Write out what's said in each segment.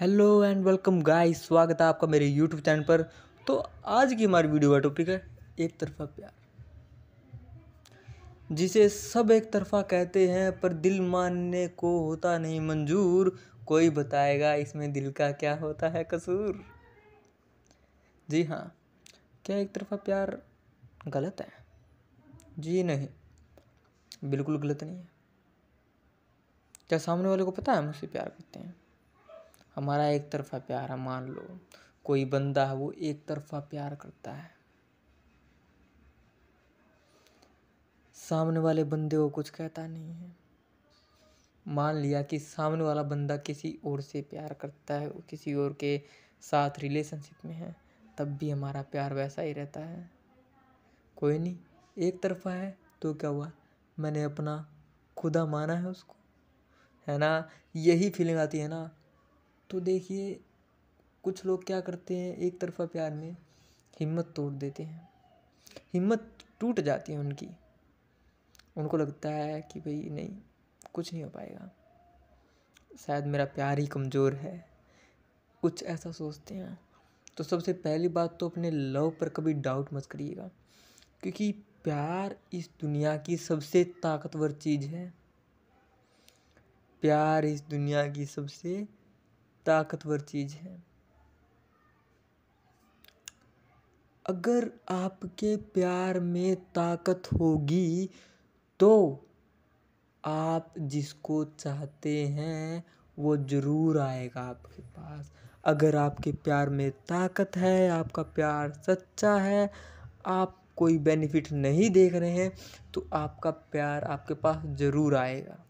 hello and welcome guys स्वागत है आपका मेरे यूट्यूब चैनल पर तो आज की हमारी वीडियो का टॉपिक है एक तरफा प्यार जिसे सब एक तरफा कहते हैं पर दिल मानने को होता नहीं मंजूर कोई बताएगा इसमें दिल का क्या होता है कसूर जी हाँ क्या एक तरफा प्यार गलत है जी नहीं बिल्कुल गलत नहीं है क्या सामने वाले को पता है हम उससे प्यार करते हैं हमारा एक तरफा प्यार है मान लो कोई बंदा है वो एक तरफा प्यार करता है सामने वाले बंदे को कुछ कहता नहीं है मान लिया कि सामने वाला बंदा किसी और से प्यार करता है किसी और के साथ रिलेशनशिप में है तब भी हमारा प्यार वैसा ही रहता है कोई नहीं एक तरफा है तो क्या हुआ मैंने अपना खुदा माना है उसको है ना यही फीलिंग आती है ना तो देखिए कुछ लोग क्या करते हैं एक तरफ़ा प्यार में हिम्मत तोड़ देते हैं हिम्मत टूट जाती है उनकी उनको लगता है कि भाई नहीं कुछ नहीं हो पाएगा शायद मेरा प्यार ही कमज़ोर है कुछ ऐसा सोचते हैं तो सबसे पहली बात तो अपने लव पर कभी डाउट मत करिएगा क्योंकि प्यार इस दुनिया की सबसे ताकतवर चीज़ है प्यार इस दुनिया की सबसे ताकतवर चीज़ है अगर आपके प्यार में ताकत होगी तो आप जिसको चाहते हैं वो ज़रूर आएगा आपके पास अगर आपके प्यार में ताकत है आपका प्यार सच्चा है आप कोई बेनिफिट नहीं देख रहे हैं तो आपका प्यार आपके पास ज़रूर आएगा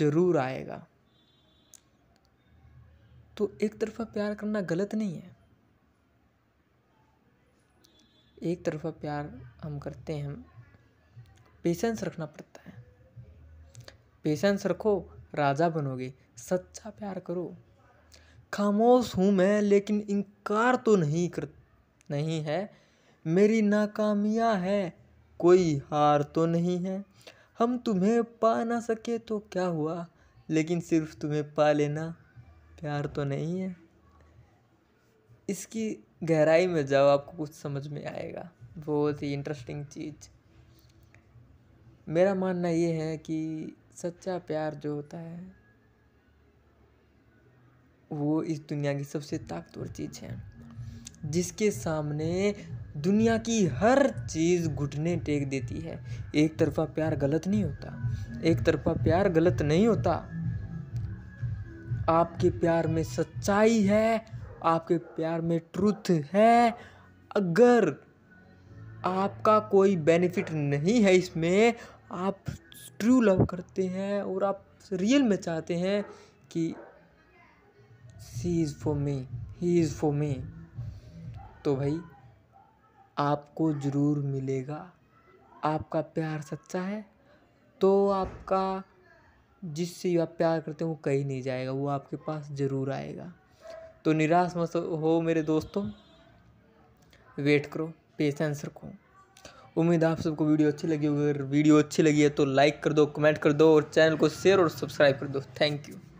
ज़रूर आएगा तो एक तरफा प्यार करना गलत नहीं है एक तरफा प्यार हम करते हैं पेशेंस रखना पड़ता है पेशेंस रखो राजा बनोगे सच्चा प्यार करो खामोश हूँ मैं लेकिन इनकार तो नहीं कर नहीं है मेरी नाकामियाँ है कोई हार तो नहीं है हम तुम्हें पा ना सके तो क्या हुआ लेकिन सिर्फ तुम्हें पा लेना प्यार तो नहीं है इसकी गहराई में जाओ आपको कुछ समझ में आएगा बहुत ही इंटरेस्टिंग चीज़ मेरा मानना ये है कि सच्चा प्यार जो होता है वो इस दुनिया की सबसे ताकतवर चीज़ है जिसके सामने दुनिया की हर चीज़ घुटने टेक देती है एक तरफा प्यार गलत नहीं होता एक तरफा प्यार गलत नहीं होता आपके प्यार में सच्चाई है आपके प्यार में ट्रुथ है अगर आपका कोई बेनिफिट नहीं है इसमें आप ट्रू लव करते हैं और आप रियल में चाहते हैं कि she is for me he is for me तो भाई आपको ज़रूर मिलेगा आपका प्यार सच्चा है तो आपका जिससे आप प्यार करते हो वो कहीं नहीं जाएगा वो आपके पास ज़रूर आएगा तो निराश मत हो मेरे दोस्तों वेट करो पेशेंस रखो उम्मीद आप सबको वीडियो अच्छी लगी होगी अगर वीडियो अच्छी लगी है तो लाइक कर दो कमेंट कर दो और चैनल को शेयर और सब्सक्राइब कर दो थैंक यू